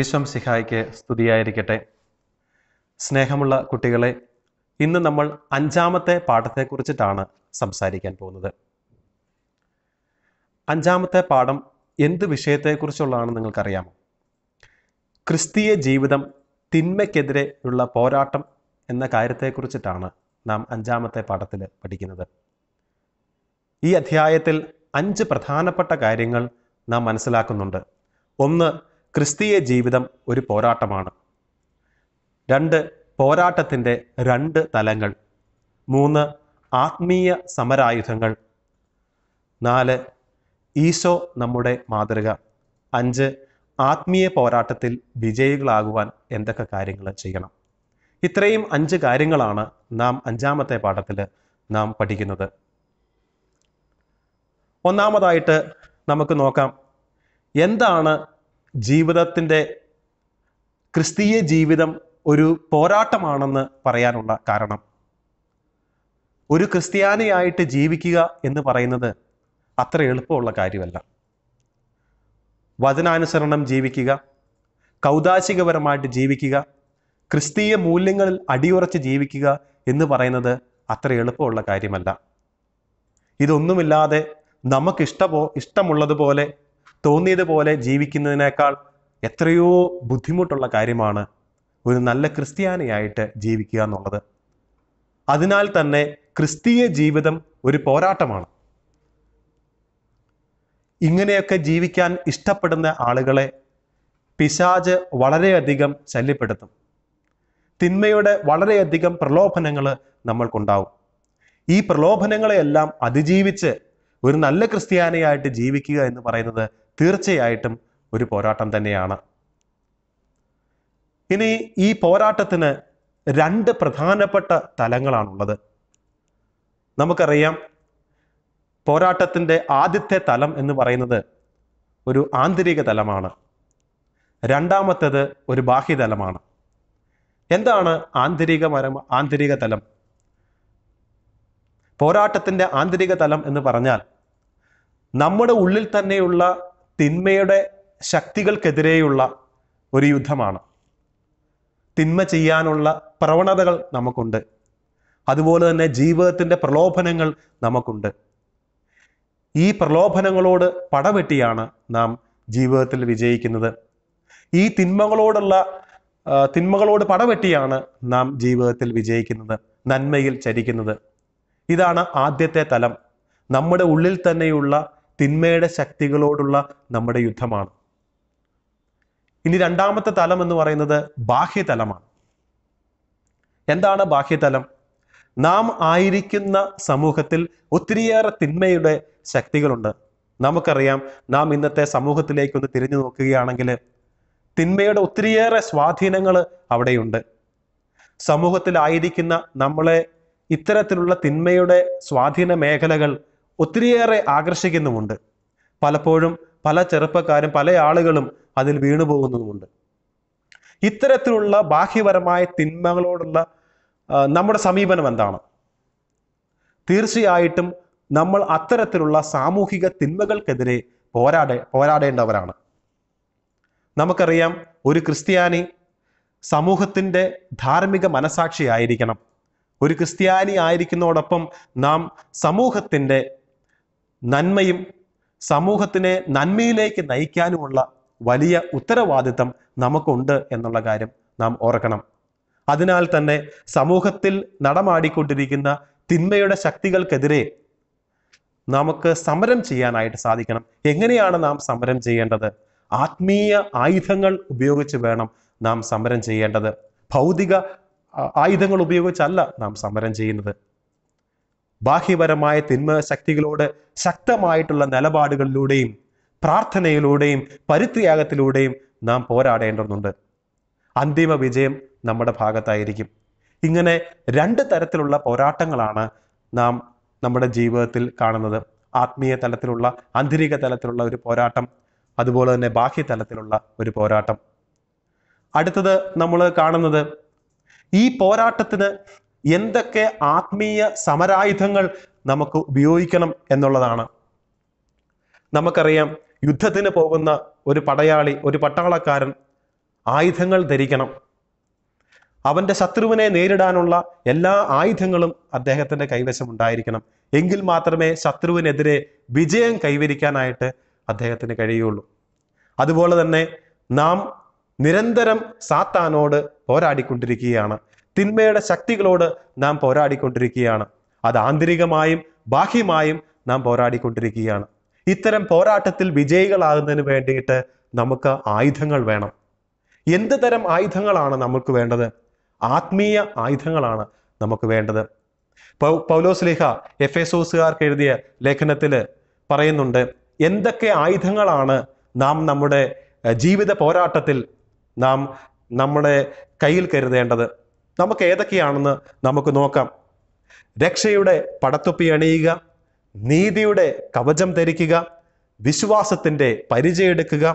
ഈശ്വം സിഹായിക്ക് സ്തുതിയായിരിക്കട്ടെ സ്നേഹമുള്ള കുട്ടികളെ ഇന്ന് നമ്മൾ അഞ്ചാമത്തെ കുറിച്ചിട്ടാണ് സംസാരിക്കാൻ പോകുന്നത് അഞ്ചാമത്തെ പാഠം എന്ത് വിഷയത്തെക്കുറിച്ചുള്ളതാണ് നിങ്ങൾക്കറിയാമോ ക്രിസ്തീയ ജീവിതം തിന്മയ്ക്കെതിരെ ഉള്ള പോരാട്ടം എന്ന കാര്യത്തെക്കുറിച്ചിട്ടാണ് നാം അഞ്ചാമത്തെ പാഠത്തിൽ പഠിക്കുന്നത് ഈ അധ്യായത്തിൽ അഞ്ച് പ്രധാനപ്പെട്ട കാര്യങ്ങൾ നാം മനസ്സിലാക്കുന്നുണ്ട് ഒന്ന് ക്രിസ്തീയ ജീവിതം ഒരു പോരാട്ടമാണ് രണ്ട് പോരാട്ടത്തിൻ്റെ രണ്ട് തലങ്ങൾ മൂന്ന് ആത്മീയ സമരായുധങ്ങൾ നാല് ഈശോ നമ്മുടെ മാതൃക അഞ്ച് ആത്മീയ പോരാട്ടത്തിൽ വിജയികളാകുവാൻ എന്തൊക്കെ കാര്യങ്ങൾ ചെയ്യണം ഇത്രയും അഞ്ച് കാര്യങ്ങളാണ് നാം അഞ്ചാമത്തെ പാഠത്തിൽ നാം പഠിക്കുന്നത് ഒന്നാമതായിട്ട് നമുക്ക് നോക്കാം എന്താണ് ജീവിതത്തിൻ്റെ ക്രിസ്തീയ ജീവിതം ഒരു പോരാട്ടമാണെന്ന് പറയാനുള്ള കാരണം ഒരു ക്രിസ്ത്യാനിയായിട്ട് ജീവിക്കുക എന്ന് പറയുന്നത് അത്ര എളുപ്പമുള്ള കാര്യമല്ല വചനാനുസരണം ജീവിക്കുക കൗതാശികപരമായിട്ട് ജീവിക്കുക ക്രിസ്തീയ മൂല്യങ്ങളിൽ അടിയുറച്ച് ജീവിക്കുക എന്ന് പറയുന്നത് അത്ര എളുപ്പമുള്ള കാര്യമല്ല ഇതൊന്നുമില്ലാതെ നമുക്കിഷ്ടപോ ഇഷ്ടമുള്ളതുപോലെ തോന്നിയതുപോലെ ജീവിക്കുന്നതിനേക്കാൾ എത്രയോ ബുദ്ധിമുട്ടുള്ള കാര്യമാണ് ഒരു നല്ല ക്രിസ്ത്യാനിയായിട്ട് ജീവിക്കുക എന്നുള്ളത് അതിനാൽ തന്നെ ക്രിസ്തീയ ജീവിതം ഒരു പോരാട്ടമാണ് ഇങ്ങനെയൊക്കെ ജീവിക്കാൻ ഇഷ്ടപ്പെടുന്ന ആളുകളെ പിശാജ് വളരെയധികം ശല്യപ്പെടുത്തും തിന്മയുടെ വളരെയധികം പ്രലോഭനങ്ങൾ നമ്മൾക്കുണ്ടാവും ഈ പ്രലോഭനങ്ങളെയെല്ലാം അതിജീവിച്ച് ഒരു നല്ല ക്രിസ്ത്യാനിയായിട്ട് ജീവിക്കുക എന്ന് പറയുന്നത് തീർച്ചയായിട്ടും ഒരു പോരാട്ടം തന്നെയാണ് ഇനി ഈ പോരാട്ടത്തിന് രണ്ട് പ്രധാനപ്പെട്ട തലങ്ങളാണുള്ളത് നമുക്കറിയാം പോരാട്ടത്തിൻ്റെ ആദ്യത്തെ തലം എന്ന് പറയുന്നത് ഒരു ആന്തരിക തലമാണ് രണ്ടാമത്തേത് ഒരു ബാഹ്യതലമാണ് എന്താണ് ആന്തരികമരം ആന്തരിക തലം പോരാട്ടത്തിൻ്റെ ആന്തരിക തലം എന്ന് പറഞ്ഞാൽ നമ്മുടെ ഉള്ളിൽ തന്നെയുള്ള തിന്മയുടെ ശക്തികൾക്കെതിരെയുള്ള ഒരു യുദ്ധമാണ് തിന്മ ചെയ്യാനുള്ള പ്രവണതകൾ നമുക്കുണ്ട് അതുപോലെ തന്നെ ജീവിതത്തിൻ്റെ പ്രലോഭനങ്ങൾ നമുക്കുണ്ട് ഈ പ്രലോഭനങ്ങളോട് പടവെട്ടിയാണ് നാം ജീവിതത്തിൽ വിജയിക്കുന്നത് ഈ തിന്മകളോടുള്ള തിന്മകളോട് പടവെട്ടിയാണ് നാം ജീവിതത്തിൽ വിജയിക്കുന്നത് നന്മയിൽ ചരിക്കുന്നത് ഇതാണ് ആദ്യത്തെ തലം നമ്മുടെ ഉള്ളിൽ തന്നെയുള്ള തിന്മയുടെ ശക്തികളോടുള്ള നമ്മുടെ യുദ്ധമാണ് ഇനി രണ്ടാമത്തെ തലം എന്ന് പറയുന്നത് ബാഹ്യതലമാണ് എന്താണ് ബാഹ്യതലം നാം ആയിരിക്കുന്ന സമൂഹത്തിൽ ഒത്തിരിയേറെ തിന്മയുടെ ശക്തികളുണ്ട് നമുക്കറിയാം നാം ഇന്നത്തെ സമൂഹത്തിലേക്കൊന്ന് തിരിഞ്ഞു നോക്കുകയാണെങ്കിൽ തിന്മയുടെ ഒത്തിരിയേറെ സ്വാധീനങ്ങൾ അവിടെയുണ്ട് സമൂഹത്തിലായിരിക്കുന്ന നമ്മളെ ഇത്തരത്തിലുള്ള തിന്മയുടെ സ്വാധീന മേഖലകൾ ഒത്തിരിയേറെ ആകർഷിക്കുന്നുമുണ്ട് പലപ്പോഴും പല ചെറുപ്പക്കാരും പല ആളുകളും അതിൽ വീണുപോകുന്നതുമുണ്ട് ഇത്തരത്തിലുള്ള ബാഹ്യപരമായ തിന്മകളോടുള്ള നമ്മുടെ സമീപനം എന്താണ് തീർച്ചയായിട്ടും നമ്മൾ അത്തരത്തിലുള്ള സാമൂഹിക തിന്മകൾക്കെതിരെ പോരാടേ പോരാടേണ്ടവരാണ് നമുക്കറിയാം ഒരു ക്രിസ്ത്യാനി സമൂഹത്തിൻ്റെ ധാർമ്മിക മനസാക്ഷിയായിരിക്കണം ഒരു ക്രിസ്ത്യാനി ആയിരിക്കുന്നതോടൊപ്പം നാം സമൂഹത്തിൻ്റെ നന്മയും സമൂഹത്തിനെ നന്മയിലേക്ക് നയിക്കാനുമുള്ള വലിയ ഉത്തരവാദിത്തം നമുക്കുണ്ട് എന്നുള്ള കാര്യം നാം ഓർക്കണം അതിനാൽ തന്നെ സമൂഹത്തിൽ നടമാടിക്കൊണ്ടിരിക്കുന്ന തിന്മയുടെ ശക്തികൾക്കെതിരെ നമുക്ക് സമരം ചെയ്യാനായിട്ട് സാധിക്കണം എങ്ങനെയാണ് നാം സമരം ചെയ്യേണ്ടത് ആത്മീയ ആയുധങ്ങൾ ഉപയോഗിച്ച് വേണം നാം സമരം ചെയ്യേണ്ടത് ഭൗതിക ആയുധങ്ങൾ ഉപയോഗിച്ചല്ല നാം സമരം ചെയ്യുന്നത് ബാഹ്യപരമായ തിന്മ ശക്തികളോട് ശക്തമായിട്ടുള്ള നിലപാടുകളിലൂടെയും പ്രാർത്ഥനയിലൂടെയും പരിത്യാഗത്തിലൂടെയും നാം പോരാടേണ്ടതുണ്ട് അന്തിമ വിജയം നമ്മുടെ ഭാഗത്തായിരിക്കും ഇങ്ങനെ രണ്ട് തരത്തിലുള്ള പോരാട്ടങ്ങളാണ് നാം നമ്മുടെ ജീവിതത്തിൽ കാണുന്നത് ആത്മീയ തലത്തിലുള്ള ആന്തരിക തലത്തിലുള്ള ഒരു പോരാട്ടം അതുപോലെ തന്നെ ബാഹ്യ തലത്തിലുള്ള ഒരു പോരാട്ടം അടുത്തത് നമ്മൾ കാണുന്നത് ഈ പോരാട്ടത്തിന് എന്തൊക്കെ ആത്മീയ സമരായുധങ്ങൾ നമുക്ക് ഉപയോഗിക്കണം എന്നുള്ളതാണ് നമുക്കറിയാം യുദ്ധത്തിന് പോകുന്ന ഒരു പടയാളി ഒരു പട്ടാളക്കാരൻ ആയുധങ്ങൾ ധരിക്കണം അവൻ്റെ ശത്രുവിനെ നേരിടാനുള്ള എല്ലാ ആയുധങ്ങളും അദ്ദേഹത്തിൻ്റെ കൈവശം ഉണ്ടായിരിക്കണം എങ്കിൽ മാത്രമേ ശത്രുവിനെതിരെ വിജയം കൈവരിക്കാനായിട്ട് അദ്ദേഹത്തിന് കഴിയുള്ളൂ അതുപോലെ തന്നെ നാം നിരന്തരം സാത്താനോട് പോരാടിക്കൊണ്ടിരിക്കുകയാണ് തിന്മയുടെ ശക്തികളോട് നാം പോരാടിക്കൊണ്ടിരിക്കുകയാണ് അത് ആന്തരികമായും ബാഹ്യമായും നാം പോരാടിക്കൊണ്ടിരിക്കുകയാണ് ഇത്തരം പോരാട്ടത്തിൽ വിജയികളാകുന്നതിന് വേണ്ടിയിട്ട് നമുക്ക് ആയുധങ്ങൾ വേണം എന്ത് തരം ആയുധങ്ങളാണ് നമുക്ക് വേണ്ടത് ആത്മീയ ആയുധങ്ങളാണ് നമുക്ക് വേണ്ടത് പൗലോസ് ലേഖ എഫ് എസോസുകാർക്ക് എഴുതിയ ലേഖനത്തിൽ പറയുന്നുണ്ട് എന്തൊക്കെ ആയുധങ്ങളാണ് നാം നമ്മുടെ ജീവിത പോരാട്ടത്തിൽ നാം നമ്മുടെ കയ്യിൽ കരുതേണ്ടത് നമുക്ക് ഏതൊക്കെയാണെന്ന് നമുക്ക് നോക്കാം രക്ഷയുടെ പടത്തൊപ്പി അണിയുക നീതിയുടെ കവചം ധരിക്കുക വിശ്വാസത്തിൻ്റെ പരിചയെടുക്കുക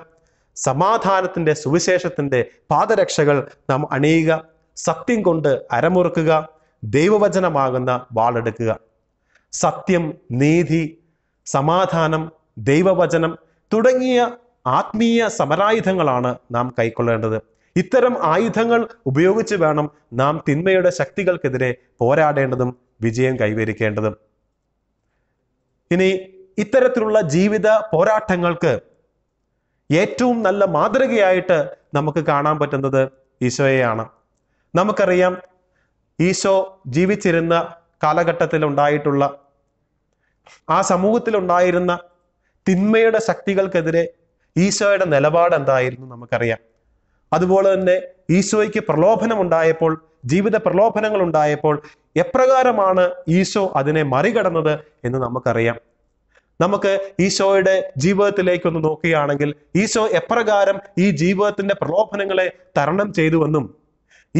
സമാധാനത്തിൻ്റെ സുവിശേഷത്തിൻ്റെ പാദരക്ഷകൾ നാം അണിയുക സത്യം കൊണ്ട് അരമുറുക്കുക ദൈവവചനമാകുന്ന വാളെടുക്കുക സത്യം നീതി സമാധാനം ദൈവവചനം തുടങ്ങിയ ആത്മീയ സമരായുധങ്ങളാണ് നാം കൈക്കൊള്ളേണ്ടത് ഇത്തരം ആയുധങ്ങൾ ഉപയോഗിച്ച് വേണം നാം തിന്മയുടെ ശക്തികൾക്കെതിരെ പോരാടേണ്ടതും വിജയം കൈവരിക്കേണ്ടതും ഇനി ഇത്തരത്തിലുള്ള ജീവിത പോരാട്ടങ്ങൾക്ക് ഏറ്റവും നല്ല മാതൃകയായിട്ട് നമുക്ക് കാണാൻ പറ്റുന്നത് ഈശോയെയാണ് നമുക്കറിയാം ഈശോ ജീവിച്ചിരുന്ന കാലഘട്ടത്തിൽ ഉണ്ടായിട്ടുള്ള ആ സമൂഹത്തിലുണ്ടായിരുന്ന തിന്മയുടെ ശക്തികൾക്കെതിരെ ഈശോയുടെ നിലപാട് എന്തായിരുന്നു നമുക്കറിയാം അതുപോലെ തന്നെ ഈശോയ്ക്ക് പ്രലോഭനം ഉണ്ടായപ്പോൾ ജീവിത പ്രലോഭനങ്ങൾ ഉണ്ടായപ്പോൾ എപ്രകാരമാണ് ഈശോ അതിനെ മറികടന്നത് എന്ന് നമുക്കറിയാം നമുക്ക് ഈശോയുടെ ജീവിതത്തിലേക്ക് ഒന്ന് നോക്കുകയാണെങ്കിൽ ഈശോ എപ്രകാരം ഈ ജീവിതത്തിന്റെ പ്രലോഭനങ്ങളെ തരണം ചെയ്തുവെന്നും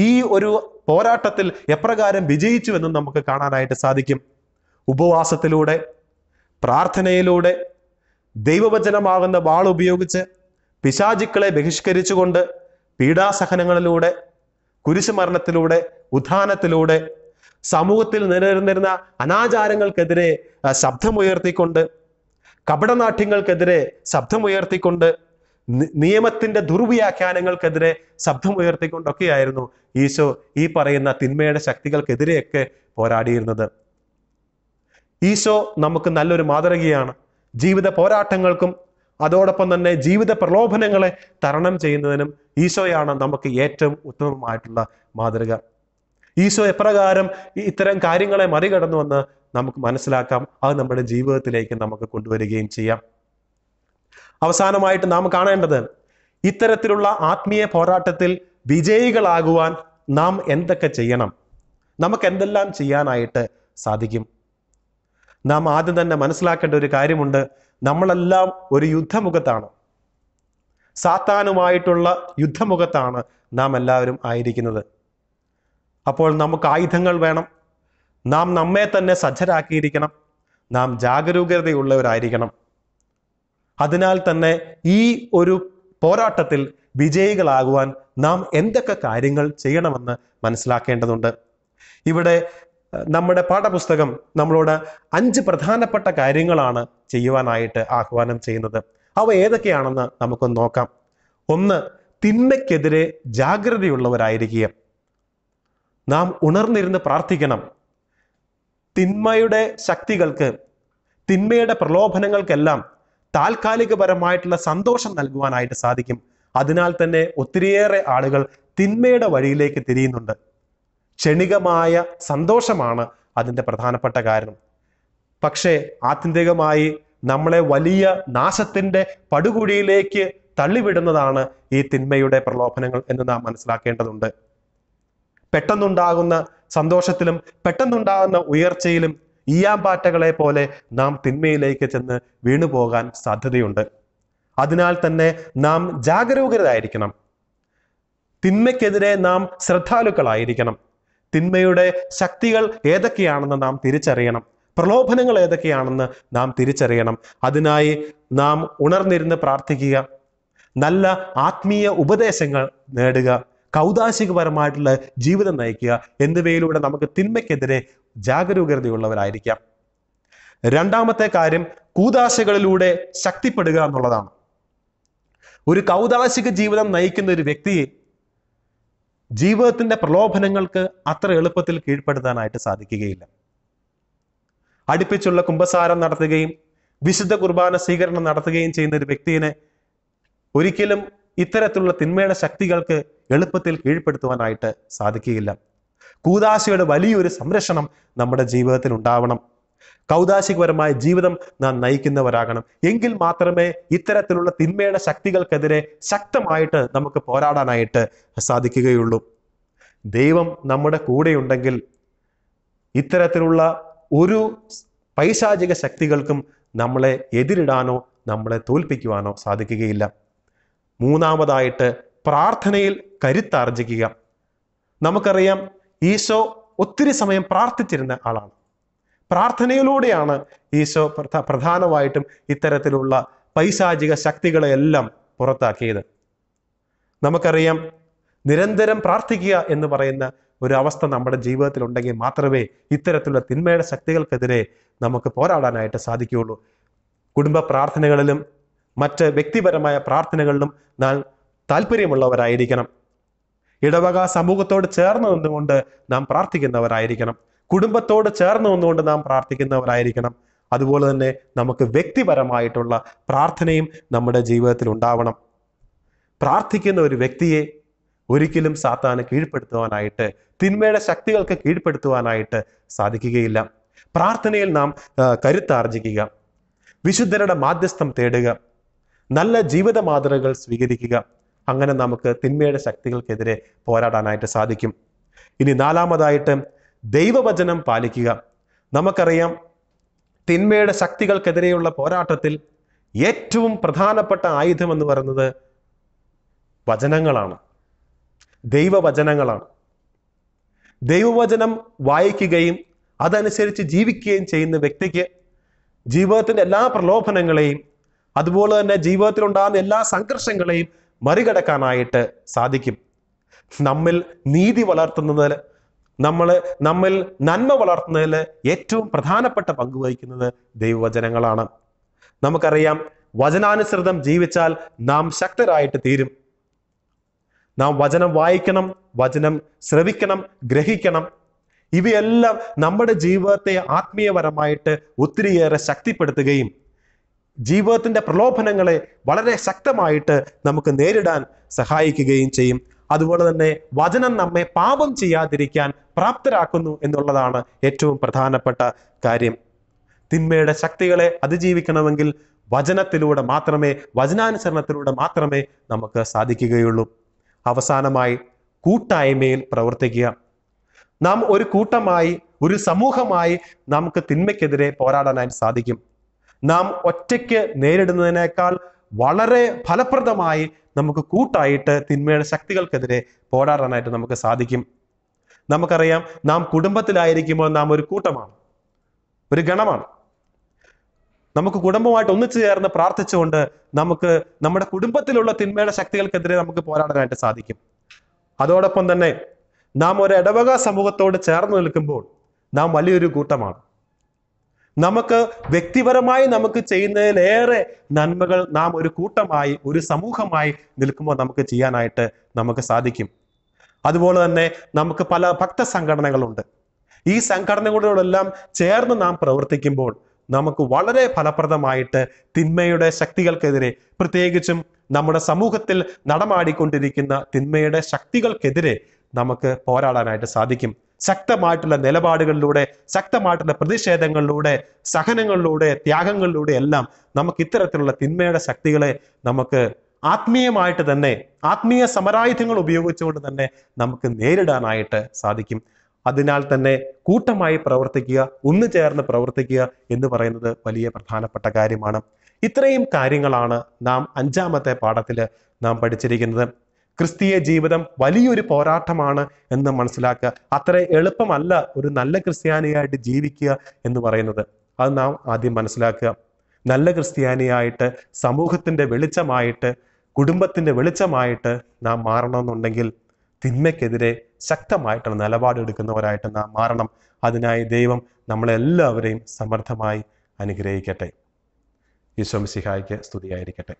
ഈ ഒരു പോരാട്ടത്തിൽ എപ്രകാരം വിജയിച്ചുവെന്നും നമുക്ക് കാണാനായിട്ട് സാധിക്കും ഉപവാസത്തിലൂടെ പ്രാർത്ഥനയിലൂടെ ദൈവവചനമാകുന്ന വാൾ ഉപയോഗിച്ച് പിശാചിക്കളെ ബഹിഷ്കരിച്ചുകൊണ്ട് പീഡാസഹനങ്ങളിലൂടെ കുരിശുമരണത്തിലൂടെ ഉത്ഥാനത്തിലൂടെ സമൂഹത്തിൽ നിലനിന്നിരുന്ന അനാചാരങ്ങൾക്കെതിരെ ശബ്ദമുയർത്തിക്കൊണ്ട് കപടനാട്യങ്ങൾക്കെതിരെ ശബ്ദമുയർത്തിക്കൊണ്ട് നിയമത്തിന്റെ ദുർവ്യാഖ്യാനങ്ങൾക്കെതിരെ ശബ്ദമുയർത്തിക്കൊണ്ടൊക്കെയായിരുന്നു ഈശോ ഈ പറയുന്ന തിന്മയുടെ ശക്തികൾക്കെതിരെയൊക്കെ പോരാടിയിരുന്നത് ഈശോ നമുക്ക് നല്ലൊരു മാതൃകയാണ് ജീവിത പോരാട്ടങ്ങൾക്കും അതോടൊപ്പം തന്നെ ജീവിത പ്രലോഭനങ്ങളെ തരണം ചെയ്യുന്നതിനും ഈശോയാണ് നമുക്ക് ഏറ്റവും ഉത്തമമായിട്ടുള്ള മാതൃക ഈശോ എപ്രകാരം ഇത്തരം കാര്യങ്ങളെ മറികടന്നുവെന്ന് നമുക്ക് മനസ്സിലാക്കാം അത് നമ്മുടെ ജീവിതത്തിലേക്ക് നമുക്ക് കൊണ്ടുവരികയും ചെയ്യാം അവസാനമായിട്ട് നാം കാണേണ്ടത് ഇത്തരത്തിലുള്ള ആത്മീയ പോരാട്ടത്തിൽ വിജയികളാകുവാൻ നാം എന്തൊക്കെ ചെയ്യണം നമുക്ക് എന്തെല്ലാം ചെയ്യാനായിട്ട് സാധിക്കും നാം ആദ്യം തന്നെ മനസ്സിലാക്കേണ്ട ഒരു കാര്യമുണ്ട് നമ്മളെല്ലാം ഒരു യുദ്ധമുഖത്താണ് സാത്താനുമായിട്ടുള്ള യുദ്ധമുഖത്താണ് നാം എല്ലാവരും ആയിരിക്കുന്നത് അപ്പോൾ നമുക്ക് ആയുധങ്ങൾ വേണം നാം നമ്മെ തന്നെ സജ്ജരാക്കിയിരിക്കണം നാം ജാഗരൂകതയുള്ളവരായിരിക്കണം അതിനാൽ തന്നെ ഈ ഒരു പോരാട്ടത്തിൽ വിജയികളാകുവാൻ നാം എന്തൊക്കെ കാര്യങ്ങൾ ചെയ്യണമെന്ന് മനസ്സിലാക്കേണ്ടതുണ്ട് ഇവിടെ നമ്മുടെ പാഠപുസ്തകം നമ്മളോട് അഞ്ച് പ്രധാനപ്പെട്ട കാര്യങ്ങളാണ് ചെയ്യുവാനായിട്ട് ആഹ്വാനം ചെയ്യുന്നത് അവ ഏതൊക്കെയാണെന്ന് നമുക്കൊന്ന് നോക്കാം ഒന്ന് തിന്മയ്ക്കെതിരെ ജാഗ്രതയുള്ളവരായിരിക്കുക നാം ഉണർന്നിരുന്ന് പ്രാർത്ഥിക്കണം തിന്മയുടെ ശക്തികൾക്ക് തിന്മയുടെ പ്രലോഭനങ്ങൾക്കെല്ലാം താൽക്കാലികപരമായിട്ടുള്ള സന്തോഷം നൽകുവാനായിട്ട് സാധിക്കും അതിനാൽ തന്നെ ഒത്തിരിയേറെ ആളുകൾ തിന്മയുടെ വഴിയിലേക്ക് തിരിയുന്നുണ്ട് ക്ഷണികമായ സന്തോഷമാണ് അതിൻ്റെ പ്രധാനപ്പെട്ട കാരണം പക്ഷേ ആത്യന്തികമായി നമ്മളെ വലിയ നാശത്തിൻ്റെ പടുകുഴിയിലേക്ക് തള്ളിവിടുന്നതാണ് ഈ തിന്മയുടെ പ്രലോഭനങ്ങൾ എന്ന് നാം മനസ്സിലാക്കേണ്ടതുണ്ട് പെട്ടെന്നുണ്ടാകുന്ന സന്തോഷത്തിലും പെട്ടെന്നുണ്ടാകുന്ന ഉയർച്ചയിലും ഈയാമ്പാറ്റകളെ പോലെ നാം തിന്മയിലേക്ക് ചെന്ന് വീണുപോകാൻ സാധ്യതയുണ്ട് അതിനാൽ തന്നെ നാം ജാഗരൂകരായിരിക്കണം തിന്മയ്ക്കെതിരെ നാം ശ്രദ്ധാലുക്കളായിരിക്കണം തിന്മയുടെ ശക്തികൾ ഏതൊക്കെയാണെന്ന് നാം തിരിച്ചറിയണം പ്രലോഭനങ്ങൾ ഏതൊക്കെയാണെന്ന് നാം തിരിച്ചറിയണം അതിനായി നാം ഉണർന്നിരുന്ന് പ്രാർത്ഥിക്കുക നല്ല ആത്മീയ ഉപദേശങ്ങൾ നേടുക കൗതാശികപരമായിട്ടുള്ള ജീവിതം നയിക്കുക എന്നിവയിലൂടെ നമുക്ക് തിന്മയ്ക്കെതിരെ ജാഗരൂകതയുള്ളവരായിരിക്കാം രണ്ടാമത്തെ കാര്യം കൂതാശകളിലൂടെ ശക്തിപ്പെടുക എന്നുള്ളതാണ് ഒരു കൗതാശിക ജീവിതം നയിക്കുന്ന ഒരു വ്യക്തിയെ ജീവിതത്തിൻ്റെ പ്രലോഭനങ്ങൾക്ക് അത്ര എളുപ്പത്തിൽ കീഴ്പ്പെടുത്താനായിട്ട് സാധിക്കുകയില്ല അടുപ്പിച്ചുള്ള കുംഭസാരം നടത്തുകയും വിശുദ്ധ കുർബാന സ്വീകരണം നടത്തുകയും ചെയ്യുന്ന ഒരു വ്യക്തിയെ ഒരിക്കലും ഇത്തരത്തിലുള്ള തിന്മയുടെ ശക്തികൾക്ക് എളുപ്പത്തിൽ കീഴ്പ്പെടുത്തുവാനായിട്ട് സാധിക്കുകയില്ല കൂതാശയുടെ വലിയൊരു സംരക്ഷണം നമ്മുടെ ജീവിതത്തിൽ ഉണ്ടാവണം കൗതാശികപരമായ ജീവിതം നാം നയിക്കുന്നവരാകണം എങ്കിൽ മാത്രമേ ഇത്തരത്തിലുള്ള തിന്മയുടെ ശക്തികൾക്കെതിരെ ശക്തമായിട്ട് നമുക്ക് പോരാടാനായിട്ട് സാധിക്കുകയുള്ളൂ ദൈവം നമ്മുടെ കൂടെയുണ്ടെങ്കിൽ ഇത്തരത്തിലുള്ള ഒരു പൈശാചിക ശക്തികൾക്കും നമ്മളെ എതിരിടാനോ നമ്മളെ തോൽപ്പിക്കുവാനോ സാധിക്കുകയില്ല മൂന്നാമതായിട്ട് പ്രാർത്ഥനയിൽ കരുത്താർജിക്കുക നമുക്കറിയാം ഈശോ ഒത്തിരി സമയം പ്രാർത്ഥിച്ചിരുന്ന ആളാണ് പ്രാർത്ഥനയിലൂടെയാണ് ഈശോ പ്രധാനമായിട്ടും ഇത്തരത്തിലുള്ള പൈശാചിക ശക്തികളെയെല്ലാം പുറത്താക്കിയത് നമുക്കറിയാം നിരന്തരം പ്രാർത്ഥിക്കുക എന്ന് പറയുന്ന ഒരു അവസ്ഥ നമ്മുടെ ജീവിതത്തിൽ ഉണ്ടെങ്കിൽ മാത്രമേ ഇത്തരത്തിലുള്ള തിന്മയുടെ ശക്തികൾക്കെതിരെ നമുക്ക് പോരാടാനായിട്ട് സാധിക്കുകയുള്ളൂ കുടുംബ പ്രാർത്ഥനകളിലും മറ്റ് വ്യക്തിപരമായ പ്രാർത്ഥനകളിലും നാം താല്പര്യമുള്ളവരായിരിക്കണം ഇടവക സമൂഹത്തോട് ചേർന്ന് നിന്നുകൊണ്ട് നാം പ്രാർത്ഥിക്കുന്നവരായിരിക്കണം കുടുംബത്തോട് ചേർന്ന് ഒന്നുകൊണ്ട് നാം പ്രാർത്ഥിക്കുന്നവരായിരിക്കണം അതുപോലെ തന്നെ നമുക്ക് വ്യക്തിപരമായിട്ടുള്ള പ്രാർത്ഥനയും നമ്മുടെ ജീവിതത്തിൽ ഉണ്ടാവണം പ്രാർത്ഥിക്കുന്ന ഒരു വ്യക്തിയെ ഒരിക്കലും സാത്താന് കീഴ്പ്പെടുത്തുവാനായിട്ട് തിന്മയുടെ ശക്തികൾക്ക് കീഴ്പ്പെടുത്തുവാനായിട്ട് സാധിക്കുകയില്ല പ്രാർത്ഥനയിൽ നാം കരുത്താർജിക്കുക വിശുദ്ധരുടെ മാധ്യസ്ഥം തേടുക നല്ല ജീവിത മാതൃകകൾ സ്വീകരിക്കുക അങ്ങനെ നമുക്ക് തിന്മയുടെ ശക്തികൾക്കെതിരെ പോരാടാനായിട്ട് സാധിക്കും ഇനി നാലാമതായിട്ട് ദൈവവചനം പാലിക്കുക നമുക്കറിയാം തിന്മയുടെ ശക്തികൾക്കെതിരെയുള്ള പോരാട്ടത്തിൽ ഏറ്റവും പ്രധാനപ്പെട്ട ആയുധം എന്ന് പറയുന്നത് വചനങ്ങളാണ് ദൈവവചനങ്ങളാണ് ദൈവവചനം വായിക്കുകയും അതനുസരിച്ച് ജീവിക്കുകയും ചെയ്യുന്ന വ്യക്തിക്ക് ജീവിതത്തിൻ്റെ എല്ലാ പ്രലോഭനങ്ങളെയും അതുപോലെ തന്നെ ജീവിതത്തിലുണ്ടാകുന്ന എല്ലാ സംഘർഷങ്ങളെയും മറികടക്കാനായിട്ട് സാധിക്കും നമ്മിൽ നീതി വളർത്തുന്നതിൽ നമ്മൾ നമ്മിൽ നന്മ വളർത്തുന്നതിൽ ഏറ്റവും പ്രധാനപ്പെട്ട പങ്ക് വഹിക്കുന്നത് ദൈവവചനങ്ങളാണ് നമുക്കറിയാം വചനാനുസൃതം ജീവിച്ചാൽ നാം ശക്തരായിട്ട് തീരും നാം വചനം വായിക്കണം വചനം ശ്രവിക്കണം ഗ്രഹിക്കണം ഇവയെല്ലാം നമ്മുടെ ജീവിതത്തെ ആത്മീയപരമായിട്ട് ഒത്തിരിയേറെ ശക്തിപ്പെടുത്തുകയും ജീവിതത്തിൻ്റെ പ്രലോഭനങ്ങളെ വളരെ ശക്തമായിട്ട് നമുക്ക് നേരിടാൻ സഹായിക്കുകയും ചെയ്യും അതുപോലെ തന്നെ വചനം നമ്മെ പാപം ചെയ്യാതിരിക്കാൻ പ്രാപ്തരാക്കുന്നു എന്നുള്ളതാണ് ഏറ്റവും പ്രധാനപ്പെട്ട കാര്യം തിന്മയുടെ ശക്തികളെ അതിജീവിക്കണമെങ്കിൽ വചനത്തിലൂടെ മാത്രമേ വചനാനുസരണത്തിലൂടെ മാത്രമേ നമുക്ക് സാധിക്കുകയുള്ളൂ അവസാനമായി കൂട്ടായ്മയിൽ പ്രവർത്തിക്കുക നാം ഒരു കൂട്ടമായി ഒരു സമൂഹമായി നമുക്ക് തിന്മയ്ക്കെതിരെ പോരാടാനായി സാധിക്കും നാം ഒറ്റയ്ക്ക് നേരിടുന്നതിനേക്കാൾ വളരെ ഫലപ്രദമായി നമുക്ക് കൂട്ടായിട്ട് തിന്മയുടെ ശക്തികൾക്കെതിരെ പോരാടാനായിട്ട് നമുക്ക് സാധിക്കും നമുക്കറിയാം നാം കുടുംബത്തിലായിരിക്കുമ്പോൾ നാം ഒരു കൂട്ടമാണ് ഒരു ഗണമാണ് നമുക്ക് കുടുംബമായിട്ട് ഒന്നിച്ചു ചേർന്ന് പ്രാർത്ഥിച്ചുകൊണ്ട് നമുക്ക് നമ്മുടെ കുടുംബത്തിലുള്ള തിന്മയുടെ ശക്തികൾക്കെതിരെ നമുക്ക് പോരാടാനായിട്ട് സാധിക്കും അതോടൊപ്പം തന്നെ നാം ഒരു ഇടവക സമൂഹത്തോട് ചേർന്ന് നിൽക്കുമ്പോൾ നാം വലിയൊരു കൂട്ടമാണ് നമുക്ക് വ്യക്തിപരമായി നമുക്ക് ചെയ്യുന്നതിലേറെ നന്മകൾ നാം ഒരു കൂട്ടമായി ഒരു സമൂഹമായി നിൽക്കുമ്പോൾ നമുക്ക് ചെയ്യാനായിട്ട് നമുക്ക് സാധിക്കും അതുപോലെ തന്നെ നമുക്ക് പല ഭക്ത സംഘടനകളുണ്ട് ഈ സംഘടനകളോടെല്ലാം ചേർന്ന് നാം പ്രവർത്തിക്കുമ്പോൾ നമുക്ക് വളരെ ഫലപ്രദമായിട്ട് തിന്മയുടെ ശക്തികൾക്കെതിരെ പ്രത്യേകിച്ചും നമ്മുടെ സമൂഹത്തിൽ നടമാടിക്കൊണ്ടിരിക്കുന്ന തിന്മയുടെ ശക്തികൾക്കെതിരെ നമുക്ക് പോരാടാനായിട്ട് സാധിക്കും ശക്തമായിട്ടുള്ള നിലപാടുകളിലൂടെ ശക്തമായിട്ടുള്ള പ്രതിഷേധങ്ങളിലൂടെ സഹനങ്ങളിലൂടെ ത്യാഗങ്ങളിലൂടെ എല്ലാം നമുക്ക് ഇത്തരത്തിലുള്ള തിന്മയുടെ ശക്തികളെ നമുക്ക് ആത്മീയമായിട്ട് തന്നെ ആത്മീയ സമരായുധങ്ങൾ ഉപയോഗിച്ചുകൊണ്ട് തന്നെ നമുക്ക് നേരിടാനായിട്ട് സാധിക്കും അതിനാൽ തന്നെ കൂട്ടമായി പ്രവർത്തിക്കുക ഒന്നു ചേർന്ന് പ്രവർത്തിക്കുക എന്ന് പറയുന്നത് വലിയ പ്രധാനപ്പെട്ട കാര്യമാണ് ഇത്രയും കാര്യങ്ങളാണ് നാം അഞ്ചാമത്തെ പാഠത്തിൽ നാം പഠിച്ചിരിക്കുന്നത് ക്രിസ്തീയ ജീവിതം വലിയൊരു പോരാട്ടമാണ് എന്ന് മനസ്സിലാക്കുക അത്ര എളുപ്പമല്ല ഒരു നല്ല ക്രിസ്ത്യാനിയായിട്ട് ജീവിക്കുക എന്ന് പറയുന്നത് അത് നാം ആദ്യം മനസ്സിലാക്കുക നല്ല ക്രിസ്ത്യാനിയായിട്ട് സമൂഹത്തിൻ്റെ വെളിച്ചമായിട്ട് കുടുംബത്തിൻ്റെ വെളിച്ചമായിട്ട് നാം മാറണമെന്നുണ്ടെങ്കിൽ തിന്മയ്ക്കെതിരെ ശക്തമായിട്ടുള്ള നിലപാടെടുക്കുന്നവരായിട്ട് നാം മാറണം അതിനായി ദൈവം നമ്മളെല്ലാവരെയും സമർത്ഥമായി അനുഗ്രഹിക്കട്ടെ ഈശോ മിസിഹായിക്ക് സ്തുതിയായിരിക്കട്ടെ